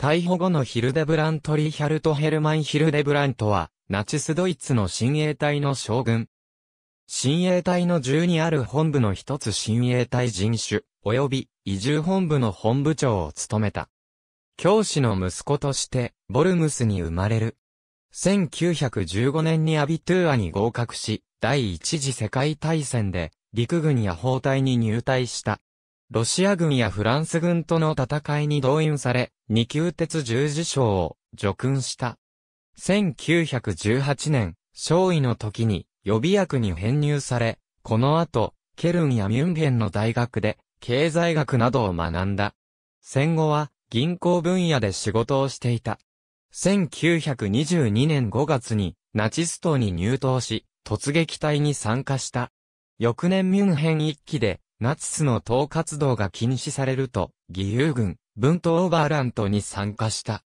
逮捕後のヒルデブラント・リヒャルト・ヘルマン・ヒルデブラントは、ナチスドイツの親衛隊の将軍。親衛隊の銃にある本部の一つ親衛隊人種、及び移住本部の本部長を務めた。教師の息子として、ボルムスに生まれる。1915年にアビトゥーアに合格し、第一次世界大戦で陸軍や砲隊に入隊した。ロシア軍やフランス軍との戦いに動員され、二級鉄十字章を除訓した。1918年、勝尉の時に予備役に編入され、この後、ケルンやミュンヘンの大学で経済学などを学んだ。戦後は銀行分野で仕事をしていた。1922年5月にナチス党に入党し、突撃隊に参加した。翌年ミュンヘン一期でナチスの党活動が禁止されると、義勇軍、文ーバーラントに参加した。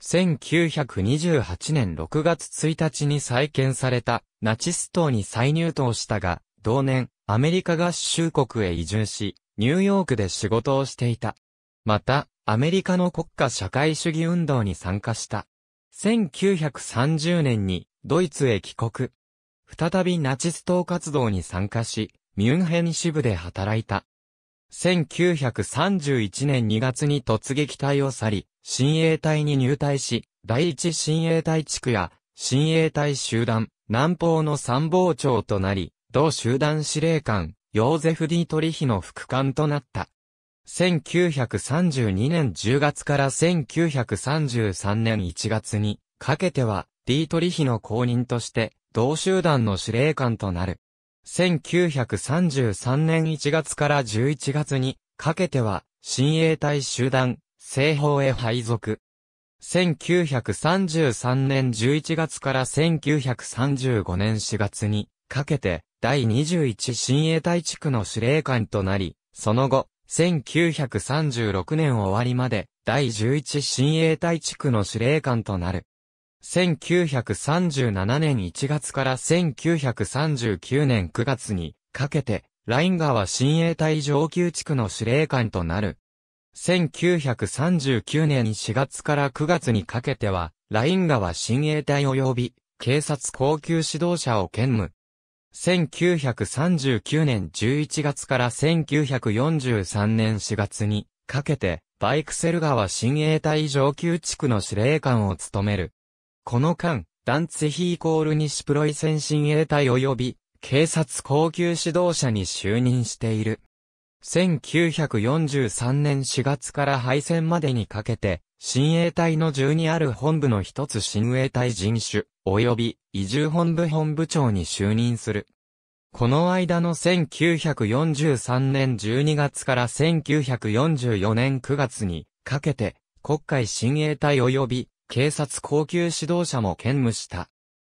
1928年6月1日に再建されたナチス党に再入党したが、同年、アメリカ合衆国へ移住し、ニューヨークで仕事をしていた。また、アメリカの国家社会主義運動に参加した。1930年にドイツへ帰国。再びナチス党活動に参加し、ミュンヘン支部で働いた。1931年2月に突撃隊を去り、新衛隊に入隊し、第一新衛隊地区や、新衛隊集団、南方の参謀長となり、同集団司令官、ヨーゼフ・ディートリヒの副官となった。1932年10月から1933年1月にかけては、ディートリヒの後任として、同集団の司令官となる。1933年1月から11月にかけては、新衛隊集団、西方へ配属。1933年11月から1935年4月にかけて、第21新衛隊地区の司令官となり、その後、1936年終わりまで、第11新衛隊地区の司令官となる。1937年1月から1939年9月にかけて、ライン川新衛隊上級地区の司令官となる。1939年4月から9月にかけては、ライン川新衛隊及び警察高級指導者を兼務。1939年11月から1943年4月にかけて、バイクセル川新衛隊上級地区の司令官を務める。この間、ダンツヒイコール西プロイセン親衛隊及び警察高級指導者に就任している。1943年4月から敗戦までにかけて、親衛隊の12ある本部の一つ親衛隊人種、及び移住本部本部長に就任する。この間の1943年12月から1944年9月にかけて、国会親衛隊及び警察高級指導者も兼務した。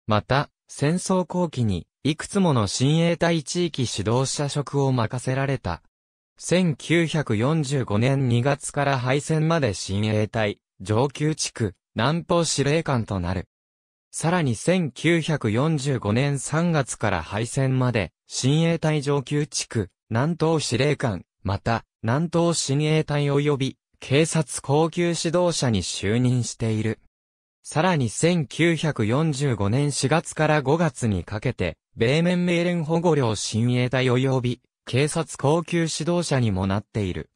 また、戦争後期に、いくつもの親衛隊地域指導者職を任せられた。1945年2月から敗戦まで親衛隊、上級地区、南方司令官となる。さらに1945年3月から敗戦まで、親衛隊上級地区、南東司令官、また、南東親衛隊及び、警察高級指導者に就任している。さらに1945年4月から5月にかけて、米面命令保護領親衛隊及び、警察高級指導者にもなっている。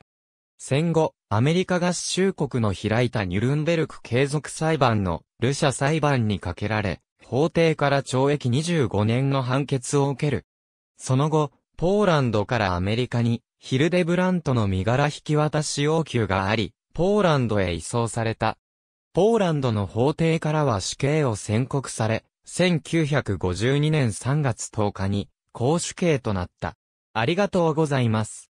戦後、アメリカ合衆国の開いたニュルンベルク継続裁判のルシャ裁判にかけられ、法廷から懲役25年の判決を受ける。その後、ポーランドからアメリカにヒルデブラントの身柄引き渡し要求があり、ポーランドへ移送されたポーランドの法廷からは死刑を宣告され、1952年3月10日に、公主刑となった。ありがとうございます。